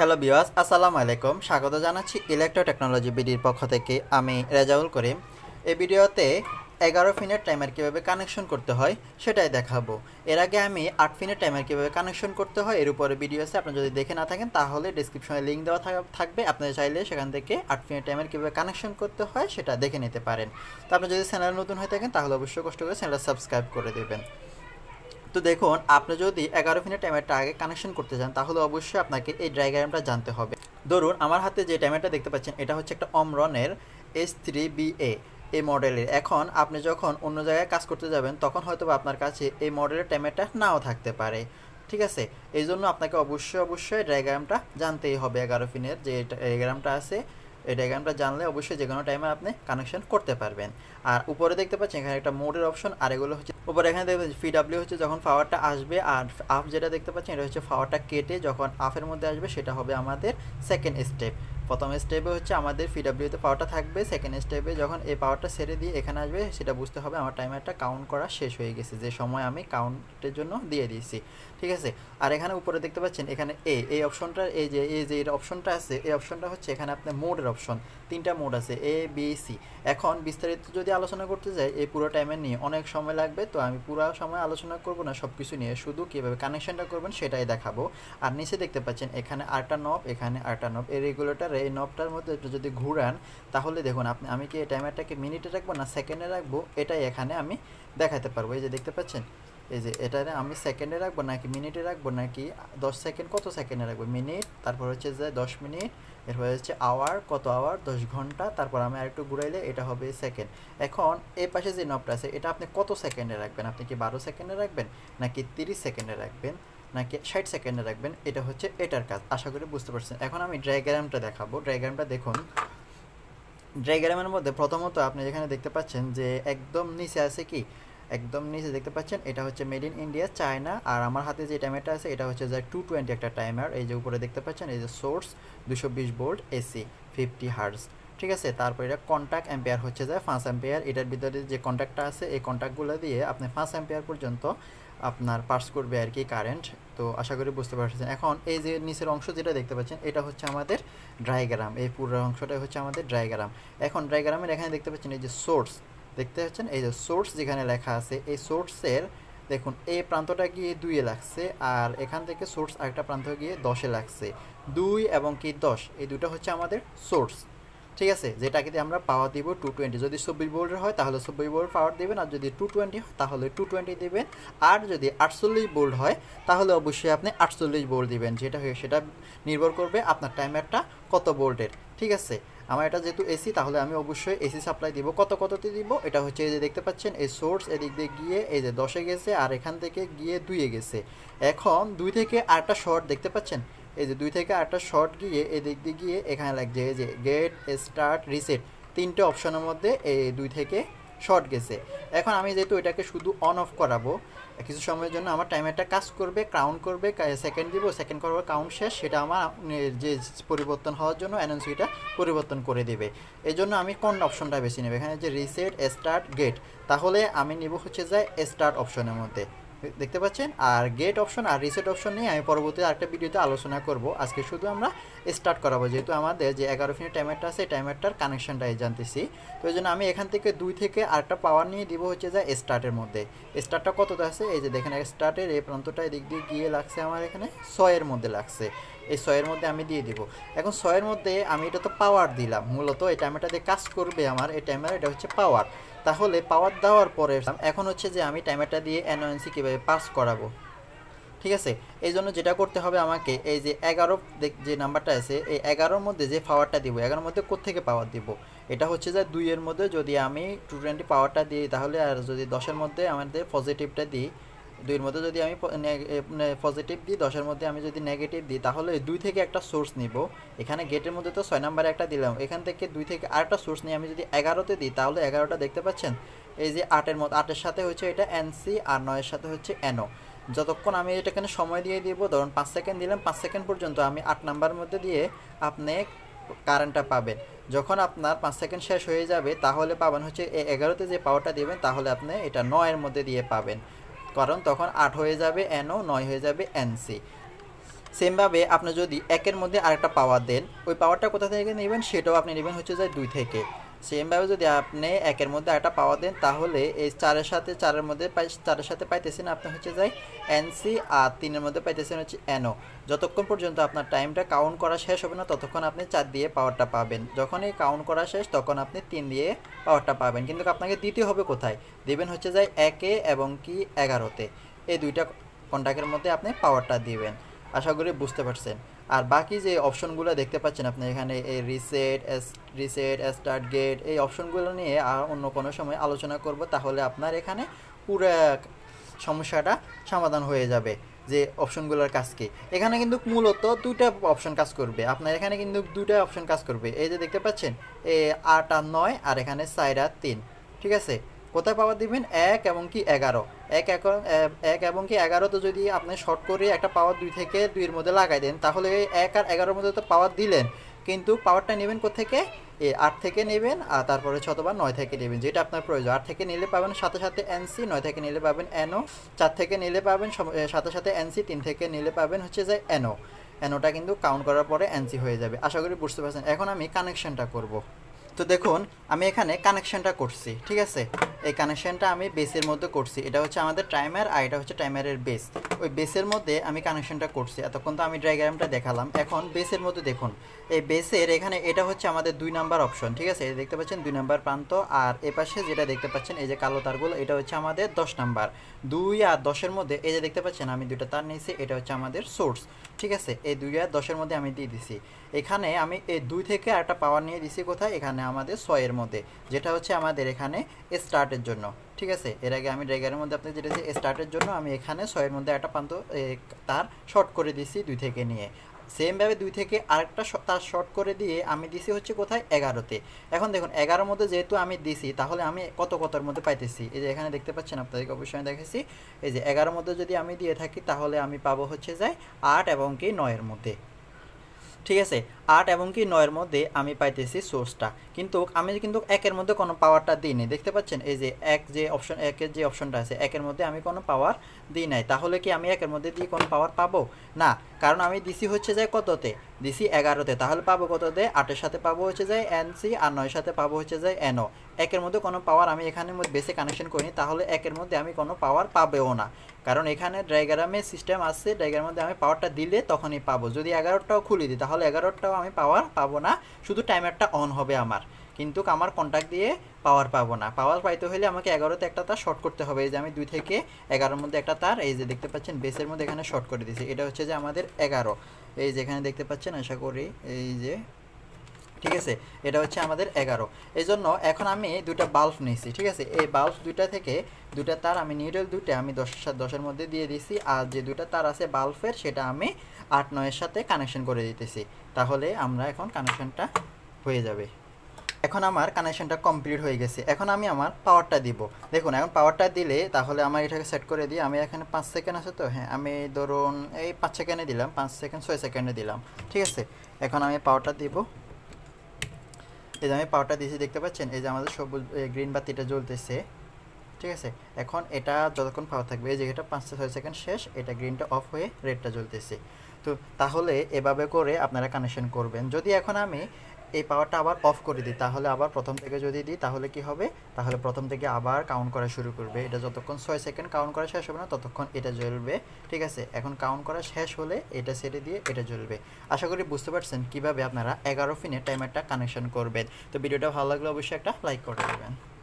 hello বিওয়াস আসসালামু আলাইকুম স্বাগত জানাচ্ছি ইলেকট্রো টেকনোলজি বিডির পক্ষ থেকে আমি রেজাউল করিম এই ভিডিওতে এগারো ফিনের টাইমার কীভাবে কানেকশন করতে হয় সেটাই দেখাবো এর আগে আমি আট ফিনের টাইমার কীভাবে কানেকশন করতে হয় এর উপরে ভিডিও আছে আপনি যদি দেখে না থাকেন তাহলে ডিসক্রিপশনে লিঙ্ক দেওয়া থাকবে আপনারা চাইলে সেখান থেকে আট ফিনের টাইমার কীভাবে কানেকশন করতে হয় সেটা দেখে নিতে পারেন তো আপনি যদি চ্যানেল নতুন হয়ে থাকেন তাহলে অবশ্যই কষ্ট করে চ্যানেলটা সাবস্ক্রাইব করে দেবেন তো দেখুন আপনি যদি এগারো মিনিট ট্যামেটটা আগে কানেকশন করতে চান তাহলে অবশ্যই আপনাকে এই ড্রাইগ্রামটা জানতে হবে ধরুন আমার হাতে যে ট্যামেটটা দেখতে পাচ্ছেন এটা হচ্ছে একটা অমরনের এস থ্রি বি এ এই মডেলের এখন আপনি যখন অন্য জায়গায় কাজ করতে যাবেন তখন হয়তো আপনার কাছে এই মডেলের ট্যামেটটা নাও থাকতে পারে ঠিক আছে এই জন্য আপনাকে অবশ্যই অবশ্যই ড্রাইগ্রামটা জানতেই হবে এগারো ফিনের যে ডায়াগ্রামটা আছে এই ডায়গ্রামটা জানলে অবশ্যই যে কোনো টাইমে আপনি কানেকশন করতে পারবেন আর উপরে দেখতে পাচ্ছেন এখানে একটা মোডের অপশন আর এগুলো হচ্ছে উপরে এখানে দেখতে পাচ্ছেন পিডাব্লিউ হচ্ছে যখন পাওয়ারটা আসবে আর আফ যেটা দেখতে পাচ্ছেন এটা হচ্ছে পাওয়ারটা কেটে যখন আফের মধ্যে আসবে সেটা হবে আমাদের সেকেন্ড স্টেপ প্রথম স্টেপে হচ্ছে আমাদের পিডাব্লিউতে পাওয়ারটা থাকবে সেকেন্ড স্টেপে যখন এই পাওয়ারটা সেরে দিয়ে এখানে আসবে সেটা বুঝতে হবে আমার টাইমারটা কাউন্ট করা শেষ হয়ে গেছে যে সময় আমি কাউন্টের জন্য দিয়ে দিয়েছি ঠিক আছে আর এখানে উপরে দেখতে পাচ্ছেন এখানে এ এই অপশনটা এই যে এই যে অপশনটা আছে এই অপশনটা হচ্ছে এখানে আপনার মোডের অপশন তিনটা মোড আছে এ বি সি এখন বিস্তারিত যদি আলোচনা করতে যাই এই পুরো টাইমের নিয়ে অনেক সময় লাগবে তো আমি পুরো সময় আলোচনা করব না সব কিছু নিয়ে শুধু কীভাবে কানেকশনটা করবেন সেটাই দেখাবো আর নিচে দেখতে পাচ্ছেন এখানে আটটা নব এখানে আটটা নব এই রেগুলেটার পরে এই নবটার মধ্যে একটু যদি ঘুরান তাহলে দেখুন আপনি আমি কি এই টাইমারটাকে মিনিটে রাখবো না সেকেন্ডে রাখবো এটাই এখানে আমি দেখাতে পারবো এই যে দেখতে পাচ্ছেন এই যে এটা আমি সেকেন্ডে রাখবো নাকি মিনিটে রাখবো নাকি দশ সেকেন্ড কত সেকেন্ডে রাখবো মিনিট তারপর হচ্ছে যে দশ মিনিট এরপরে হচ্ছে আওয়ার কত আওয়ার দশ ঘন্টা তারপর আমি আরেকটু ঘুরাইলে এটা হবে সেকেন্ড এখন এই পাশে যে নবটা আছে এটা আপনি কত সেকেন্ডে রাখবেন আপনি কি বারো সেকেন্ডে রাখবেন নাকি তিরিশ সেকেন্ডে রাখবেন নাকি ষাট সেকেন্ডে রাখবেন এটা হচ্ছে এটার কাজ আশা করি বুঝতে পারছেন এখন আমি ড্রাইগ্রামটা দেখাবো ড্রাইগ্রামটা দেখুন ড্রাইগ্রামের মধ্যে প্রথমত আপনি যেখানে দেখতে পাচ্ছেন যে একদম নিচে আছে কি একদম নিচে দেখতে পাচ্ছেন এটা হচ্ছে মেড ইন ইন্ডিয়া চায়না আর আমার হাতে যে টাইমারটা আছে এটা হচ্ছে যে টু টোয়েন্টি একটা টাইমার এই যে উপরে দেখতে পাচ্ছেন এই যে সোর্স দুশো বিশ ভোল্ট এসি ফিফটি হার্স ঠিক আছে তারপর এটা কন্ট্যাক্ট অ্যাম্পেয়ার হচ্ছে যায় পাঁচ অ্যাম্পেয়ার এটার ভিতরে যে কন্ট্যাক্টটা আছে এই কন্ট্যাক্টগুলো দিয়ে আপনি পাঁচ অ্যাম্পেয়ার পর্যন্ত আপনার পার্স করবে আর কি কারেন্ট তো আশা করি বুঝতে পারছেন এখন এই যে নিচের অংশ যেটা দেখতে পাচ্ছেন এটা হচ্ছে আমাদের ড্রাইগ্রাম এই পুরো অংশটাই হচ্ছে আমাদের ড্রাইগ্রাম এখন ড্রাইগ্রামের এখানে দেখতে পাচ্ছেন এই যে সোর্স দেখতে পাচ্ছেন এই যে সোর্স যেখানে লেখা আছে এই সোর্সের দেখুন এই প্রান্তটা গিয়ে দুইয়ে লাগছে আর এখান থেকে সোর্স আরেকটা প্রান্ত গিয়ে দশে লাগছে দুই এবং কি দশ এই দুটো হচ্ছে আমাদের সোর্স ঠিক আছে যেটাকে আমরা পাওয়ার দিব টু টোয়েন্টি যদি চব্বিশ বোল্টের হয় তাহলে চব্বিশ বোল্ট পাওয়ার দেবেন আর যদি টু টোয়েন্টি হয় তাহলে টু টোয়েন্টি দেবেন আর যদি আটচল্লিশ বোল্ট হয় তাহলে অবশ্যই আপনি আটচল্লিশ বোল্ট দেবেন যেটা হয়ে সেটা নির্ভর করবে আপনার টাইমারটা কত বোল্টের ঠিক আছে আমার এটা যেহেতু এসি তাহলে আমি অবশ্যই এসি সাপ্লাই দিব কত কততে দিব এটা হচ্ছে এই যে দেখতে পাচ্ছেন এই সোর্স এদিক দিয়ে গিয়ে এই যে দশে গেছে আর এখান থেকে গিয়ে দুইয়ে গেছে এখন দুই থেকে আটটা শর্ট দেখতে পাচ্ছেন এই যে দুই থেকে আটটা শর্ট গিয়ে এদিক দিয়ে গিয়ে এখানে লাগছে এই যে গেট স্টার্ট রিসেট তিনটে অপশনের মধ্যে এই দুই থেকে শর্ট গেছে এখন আমি যেহেতু এটাকে শুধু অন অফ করাবো কিছু সময়ের জন্য আমার টাইমারটা কাজ করবে কাউন্ট করবে সেকেন্ড দিব সেকেন্ড করার কাউন্ট শেষ সেটা আমার যে পরিবর্তন হওয়ার জন্য অ্যানাউন্সিটা পরিবর্তন করে দেবে এই জন্য আমি কোন অপশনটা বেছে নেব এখানে যে রিসেট স্টার্ট গেট তাহলে আমি নেব হচ্ছে যায় স্টার্ট অপশনের মধ্যে দেখতে পাচ্ছেন আর গেট অপশন আর রিসেট অপশন নিয়ে আমি পরবর্তী আরেকটা ভিডিওতে আলোচনা করব আজকে শুধু আমরা স্টার্ট করাবো যেহেতু আমাদের যে এগারো মিনিট টাইমারটা আছে এই টাইমারটার কানেকশনটাই জানতেছি তো এই জন্য আমি এখান থেকে দুই থেকে আরেকটা পাওয়ার নিয়ে দিব হচ্ছে যে স্টার্টের মধ্যে স্টার্টটা কতটা আছে এই যে দেখেন স্টার্টের এই প্রান্তটা এদিক দিয়ে গিয়ে লাগছে আমার এখানে ছয়ের মধ্যে লাগছে এই ছয়ের মধ্যে আমি দিয়ে দিব এখন ছয়ের মধ্যে আমি এটা তো পাওয়ার দিলাম মূলত এই টাইমারটা দিয়ে কাজ করবে আমার এই টাইমার এটা হচ্ছে পাওয়ার তাহলে পাওয়ার দেওয়ার পরে এখন হচ্ছে যে আমি টাইমারটা দিয়ে অ্যানোয়েন্সি কীভাবে পাস করাবো ঠিক আছে এই জন্য যেটা করতে হবে আমাকে এই যে এগারো যে নাম্বারটা আছে এই এগারোর মধ্যে যে পাওয়ারটা দিব এগারোর মধ্যে কোথেকে পাওয়ার দিব এটা হচ্ছে যে দুইয়ের মধ্যে যদি আমি টু টোয়েন্টি পাওয়ারটা দিই তাহলে আর যদি দশের মধ্যে আমাদের পজিটিভটা দিই দুইয়ের মধ্যে যদি আমি পজিটিভ দিই দশের মধ্যে আমি যদি নেগেটিভ দিই তাহলে দুই থেকে একটা সোর্স নিব এখানে গেটের মধ্যে তো ছয় নাম্বারে একটা দিলাম এখান থেকে দুই থেকে আরেকটা সোর্স নিয়ে আমি যদি এগারোতে দিই তাহলে এগারোটা দেখতে পাচ্ছেন এই যে আটের মতো আটের সাথে হচ্ছে এটা এনসি আর নয়ের সাথে হচ্ছে এনও যতক্ষণ আমি এটাখানে সময় দিয়ে দিব ধরুন পাঁচ সেকেন্ড দিলাম পাঁচ সেকেন্ড পর্যন্ত আমি আট নাম্বার মধ্যে দিয়ে আপনি কারেন্টটা পাবেন যখন আপনার পাঁচ সেকেন্ড শেষ হয়ে যাবে তাহলে পাবেন হচ্ছে এগারোতে যে পাওয়ারটা দেবেন তাহলে আপনি এটা নয়ের মধ্যে দিয়ে পাবেন কারণ তখন আট হয়ে যাবে এনও নয় হয়ে যাবে এনসি সেমভাবে আপনি যদি একের মধ্যে আরেকটা পাওয়ার দেন ওই পাওয়ারটা কোথা থেকে নেবেন সেটাও আপনি নেবেন হচ্ছে যে দুই থেকে সেমভাবে যদি আপনি একের মধ্যে একটা পাওয়া দেন তাহলে এই চারের সাথে চারের মধ্যে চারের সাথে পাইতেছেন আপনি হচ্ছে যাই এনসি আর তিনের মধ্যে পাইতেছেন হচ্ছে এনও যতক্ষণ পর্যন্ত আপনার টাইমটা কাউন্ট করা শেষ হবে না ততক্ষণ আপনি চার দিয়ে পাওয়ারটা পাবেন যখন এই কাউন্ট করা শেষ তখন আপনি তিন দিয়ে পাওয়ারটা পাবেন কিন্তু আপনাকে দিতে হবে কোথায় দেবেন হচ্ছে যাই একে এবং কি এগারোতে এই দুইটা কন্ট্যাক্টের মধ্যে আপনি পাওয়ারটা দিবেন আশা করি বুঝতে পারছেন আর বাকি যে অপশনগুলো দেখতে পাচ্ছেন আপনি এখানে এই রিসেট রিসেট স্টার্ট গেট এই অপশনগুলো নিয়ে আর অন্য কোনো সময় আলোচনা করব তাহলে আপনার এখানে পুরো সমস্যাটা সমাধান হয়ে যাবে যে অপশনগুলোর কাজ কি এখানে কিন্তু মূলত দুইটা অপশন কাজ করবে আপনার এখানে কিন্তু দুইটা অপশন কাজ করবে এই যে দেখতে পাচ্ছেন এ আট আর নয় আর এখানে সাইড আর তিন ঠিক আছে কোথায় পাওয়া দিবেন এক এবং কি এগারো এক এক এবং কি এগারোতে যদি আপনি শর্ট করে একটা পাওয়ার দুই থেকে দুইয়ের মধ্যে লাগাই দেন তাহলে এক আর এগারোর মধ্যে তো পাওয়ার দিলেন কিন্তু পাওয়ারটা নেবেন কোথেকে এ আট থেকে নেবেন আর তারপরে ছত বা নয় থেকে নেবেন যেটা আপনার প্রয়োজন আট থেকে নিলে পাবেন সাথে সাথে এনসি নয় থেকে নিলে পাবেন এনও চার থেকে নিলে পাবেন সাথে সাথে এনসি তিন থেকে নিলে পাবেন হচ্ছে যে এনও এনওটা কিন্তু কাউন্ট করার পরে এনসি হয়ে যাবে আশা করি বুঝতে পারছেন এখন আমি কানেকশনটা করব তো দেখুন আমি এখানে কানেকশানটা করছি ঠিক আছে এই কানেকশানটা আমি বেসের মধ্যে করছি এটা হচ্ছে আমাদের টাইমার আর এটা হচ্ছে টাইমারের বেস ওই বেসের মধ্যে আমি কানেকশানটা করছি এতক্ষণ তো আমি ড্রাইগ্রামটা দেখালাম এখন বেসের মধ্যে দেখুন এই বেসের এখানে এটা হচ্ছে আমাদের দুই নাম্বার অপশন ঠিক আছে দেখতে পাচ্ছেন দুই নাম্বার প্রান্ত আর এ পাশে যেটা দেখতে পাচ্ছেন এই যে কালো তারগুলো এটা হচ্ছে আমাদের দশ নাম্বার দুই আর দশের মধ্যে এই যে দেখতে পাচ্ছেন আমি দুইটা তার নিয়েছি এটা হচ্ছে আমাদের সোর্স ঠিক আছে এই দুই আর দশের মধ্যে আমি দিয়ে দিছি এখানে আমি এই দুই থেকে একটা পাওয়ার নিয়ে দিছি কোথায় এখানে আমাদের ছয়ের মধ্যে যেটা হচ্ছে আমাদের এখানে স্টার্টের জন্য ঠিক আছে এর আগে আমি ড্রাইগারের মধ্যে আপনি যেটা স্টার্টের জন্য আমি এখানে ছয়ের মধ্যে একটা প্রান্ত তার শর্ট করে দিছি দুই থেকে নিয়ে সেমভাবে দুই থেকে আরেকটা তার শর্ট করে দিয়ে আমি দিছি হচ্ছে কোথায় এগারোতে এখন দেখুন এগারোর মধ্যে যেহেতু আমি দিছি তাহলে আমি কত কতর মধ্যে পাইতেছি এই যে এখানে দেখতে পাচ্ছেন আপনাদেরকে অবশ্যই দেখেছি এই যে এগারোর মধ্যে যদি আমি দিয়ে থাকি তাহলে আমি পাবো হচ্ছে যায় আট এবং কি নয়ের মধ্যে ঠিক আছে আট এবং কি নয়ের মধ্যে আমি পাইতেছি সোর্সটা কিন্তু আমি কিন্তু একের মধ্যে কোনো পাওয়ারটা দিইনি দেখতে পাচ্ছেন এই যে এক যে অপশন একের যে অপশনটা আছে একের মধ্যে আমি কোনো পাওয়ার দিই নাই তাহলে কি আমি একের মধ্যে দিয়ে কোনো পাওয়ার পাবো না কারণ আমি দিছি হচ্ছে যে কততে দিছি এগারোতে তাহলে পাবো কততে আটের সাথে পাবো হচ্ছে যায় এন সি আর নয়ের সাথে পাবো হচ্ছে যায় এনও একের মধ্যে কোনো পাওয়ার আমি এখানে বেসে কানেকশন করিনি তাহলে একের মধ্যে আমি কোনো পাওয়ার পাবেও না কারণ এখানে ডায়াগ্রামে সিস্টেম আছে ডায়াগ্রামের মধ্যে আমি পাওয়ারটা দিলে তখনই পাবো যদি এগারোটাও খুলি দিই তাহলে এগারোটাও আমি পাওয়ার পাবো না শুধু টাইমারটা অন হবে আমার কিন্তু আমার কন্ট্যাক্ট দিয়ে পাওয়ার পাবো না পাওয়ার পাইতে হলে আমাকে এগারোতে একটা তার শর্ট করতে হবে এই যে আমি দুই থেকে এগারোর মধ্যে একটা তার এই যে দেখতে পাচ্ছেন বেসের মধ্যে এখানে শর্ট করে দিয়েছি এটা হচ্ছে যে আমাদের এগারো এই যে এখানে দেখতে পাচ্ছেন আশা করি এই যে ঠিক আছে এটা হচ্ছে আমাদের এগারো এই জন্য এখন আমি দুটা বাল্ব নিয়েছি ঠিক আছে এই বাল্ব দুইটা থেকে দুটা তার আমি নিডল দুটো আমি দশ দশের মধ্যে দিয়ে দিছি আর যে দুটা তার আছে বাল্বের সেটা আমি আট নয়ের সাথে কানেকশন করে দিতেছি তাহলে আমরা এখন কানেকশনটা হয়ে যাবে এখন আমার কানেকশনটা কমপ্লিট হয়ে গেছে এখন আমি আমার পাওয়ারটা দিব দেখুন এখন পাওয়ারটা দিলে তাহলে আমার এটাকে সেট করে দিই আমি এখানে পাঁচ সেকেন্ড আছে তো হ্যাঁ আমি ধরুন এই পাঁচ সেকেন্ডে দিলাম পাঁচ সেকেন্ড ছয় সেকেন্ডে দিলাম ঠিক আছে এখন আমি পাওয়ারটা দিব এই যে আমি পাওয়ারটা দিয়েছি দেখতে পাচ্ছেন এই যে আমাদের সবুজ গ্রিন বাতিটা জ্বলতেছে ঠিক আছে এখন এটা যতক্ষণ পাওয়ার থাকবে এই যে এটা পাঁচটা ছয় সেকেন্ড শেষ এটা গ্রিনটা অফ হয়ে রেডটা জ্বলতেছে তো তাহলে এভাবে করে আপনারা কানেকশন করবেন যদি এখন আমি এই পাওয়ারটা আবার অফ করে দিই তাহলে আবার প্রথম থেকে যদি দিই তাহলে কি হবে তাহলে প্রথম থেকে আবার কাউন্ট করা শুরু করবে এটা যতক্ষণ ছয় সেকেন্ড কাউন্ট করা শেষ হবে না ততক্ষণ এটা জ্বলবে ঠিক আছে এখন কাউন্ট করা শেষ হলে এটা সেটে দিয়ে এটা জ্বলবে আশা করি বুঝতে পারছেন কীভাবে আপনারা এগারো ফিনে টাইমারটা কানেকশন করবেন তো ভিডিওটা ভালো লাগলে অবশ্যই একটা লাইক করে দেবেন